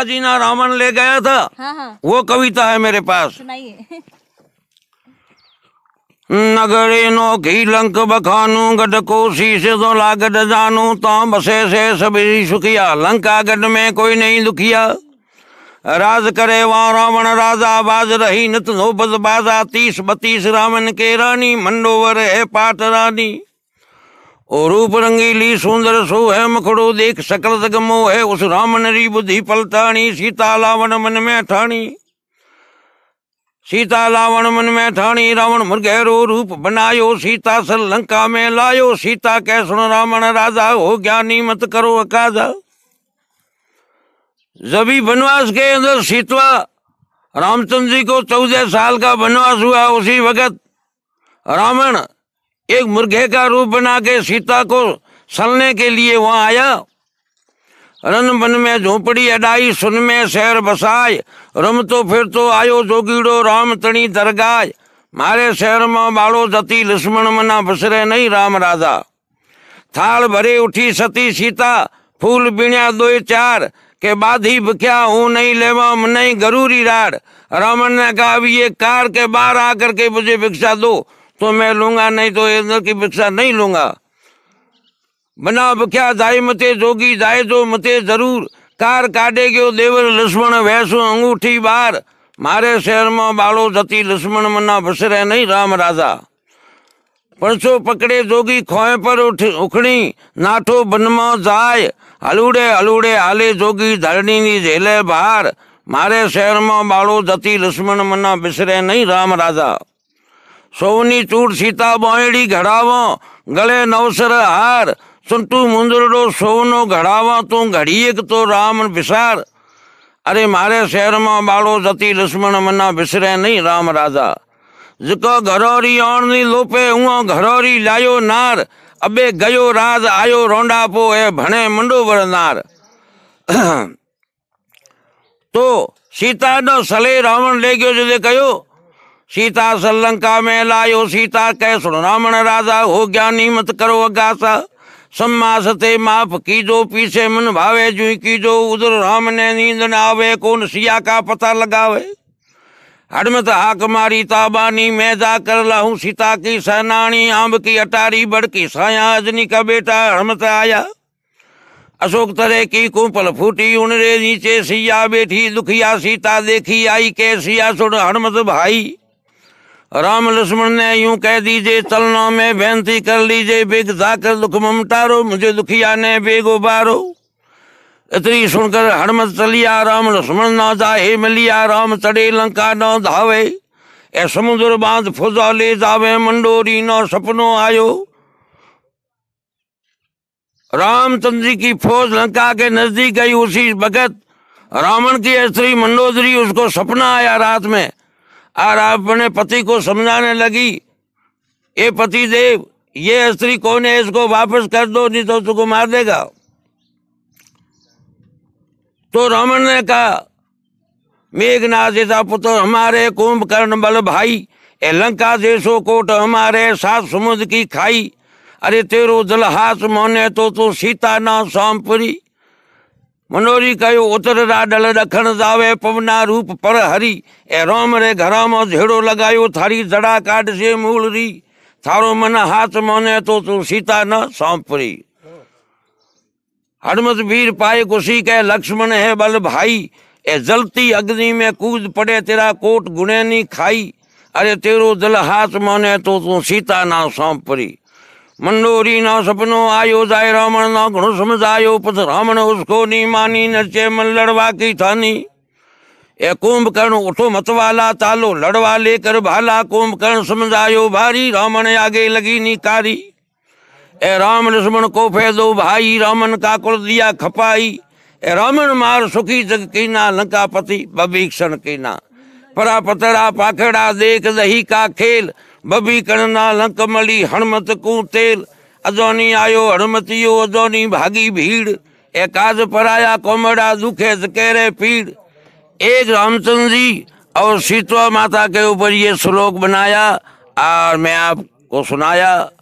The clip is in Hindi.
जीना रावण ले गया था हाँ हाँ। वो कविता है मेरे पास नगरे नो की लंक बखानू गड को से तो लागड जानू तो बसे से सभी सुखिया लंका गड में कोई नहीं दुखिया राज करे वहाँ रावण राजा बाज रही नो नोबत बाजा तीस बतीस रावण के रानी मंडोवर है पाठ रानी रूप रंगीली सुंदर सो है मखड़ो देख सकल गमो है उस राम नरी बुद्धि पलतानी सीता लावण मन में ठाणी सीता लावण मन में ठाणी रावण मृगैरो रूप बनायो सीता सर लंका में लायो सीता कह सुन रावण राजा हो ज्ञानी मत करो अकाजा जबी बनवास के अंदर सीतवा रामचंद्र जी को चौदह साल का बनवास हुआ उसी वक्त रावण एक मुर्गे का रूप बना के सीता को सलने के लिए वहां आया रन बन में झोपड़ी अडाई सुन में शहर बसाय रम तो फिर तो आयो जोगीड़ो राम तणी दरगाय मारे शहर में बालो जती लक्ष्मण मना बसरे नहीं राम राजा थाल भरे उठी सती सीता फूल बिना दो चार के बाद ही बख्या हूँ नहीं लेवा नहीं गरूरी राड रामन ने कहा ये कार के बाहर आकर के मुझे भिक्षा दो तो मैं लूंगा नहीं तो इंद्र की भिक्षा नहीं लूंगा बना बख्या जाय मते जोगी जाए जो मते जरूर कार काटे गयो देवर लक्ष्मण वैसु अंगूठी बार मारे शहर में बाड़ो जती लक्ष्मण मना बसरे नहीं राम राजा परसो पकड़े जोगी खोए पर उठ उखड़ी नाठो बनमा जाय हलूड़े हलूड़े आले जोगी धरणी नी झेले बार मारे शहर में बाड़ो जती लक्ष्मण मना बिसरे नहीं राम राजा सोवनी चूड़ सीता बोयड़ी घड़ावो गले नवसर हार सुंटू मुंदरडो सोवनो घड़ावा तू घड़िए तो राम विसार अरे मारे शहर में बालो जती लक्ष्मण मना बिसरे नहीं राम राजा जिको घरोरी औणनी लोपे हुआ घरौरी लायो नार अबे गयो राज आयो रोंडा पो ए भने मंडो वरनार तो सीता नो सले रावण ले गयो जदे कयो सीता सलंका में लायो सीता कह सुनामण राजा हो ज्ञानी मत करो अगासा सम्मा सते माफ जो पीछे मन भावे जुई जो उधर राम ने नींद न आवे कौन सिया का पता लगावे हड़मत हाक मारी ताबानी मैं जा कर लाहू सीता की सहनानी आंब की अटारी बड़की साया अजनी का बेटा हड़मत आया अशोक तरह की कुंपल फूटी उनरे नीचे सिया बैठी दुखिया सीता देखी आई के सिया सुन हड़मत भाई राम लक्ष्मण ने यूं कह दीजिए चलना में बेनती कर लीजिए बेग जाकर दुख ममटारो मुझे दुखिया ने बेग उबारो इतनी सुनकर हनुमत चलिया राम लक्ष्मण ना जाहे मिलिया राम चढ़े लंका न धावे ए समुद्र बांध फुजा ले जावे मंडोरी न सपनो आयो रामचंद्र जी की फौज लंका के नजदीक गई उसी भगत रावण की स्त्री मंडोदरी उसको सपना आया रात में और अपने पति को समझाने लगी ए पति देव ये स्त्री कौन है इसको वापस कर दो नहीं तो उसको मार देगा तो रमन ने कहा मेघनाथ जैसा पुत्र हमारे कुंभकर्ण बल भाई ए लंका देशो कोट हमारे सात समुद्र की खाई अरे तेरो जलहास मोने तो तू तो सीता ना सोमपुरी मनोरी कयो उतर राडल ॾखण जावे पवना रूप पर हरी ए राम रे घरा म झेड़ो लगायो थारी जड़ा काट से मूल री थारो मन हाथ मने तो तू सीता न सौंपरी हरमत वीर पाए कुशी के लक्ष्मण है बल भाई ए जलती अग्नि में कूद पड़े तेरा कोट गुणेनी खाई अरे तेरो दल हाथ मने तो तू सीता ना सौंपरी मंडोरी ना सपनो आयो जाय रावण ना घणो समझायो पस रावण उसको नी मानी नचे मन लड़वा की थानी ए कुंभकर्ण उठो मतवाला तालो लड़वा लेकर भाला कुंभकर्ण समझायो भारी रावण आगे लगी नी कारी ए राम लक्ष्मण को फैदो भाई रामन का कुल दिया खपाई ए रामन मार सुखी जग की ना लंका पति बबीक्षण की ना परा पतरा पाखड़ा देख दही का खेल बबी करना लंक मली हणमत कू तेल अजोनी आयो हणमतियो अजोनी भागी भीड़ एकाद पराया कोमड़ा दुखे जकेरे पीड़ एक रामचंद्र जी और सीतवा माता के ऊपर ये श्लोक बनाया और मैं आपको सुनाया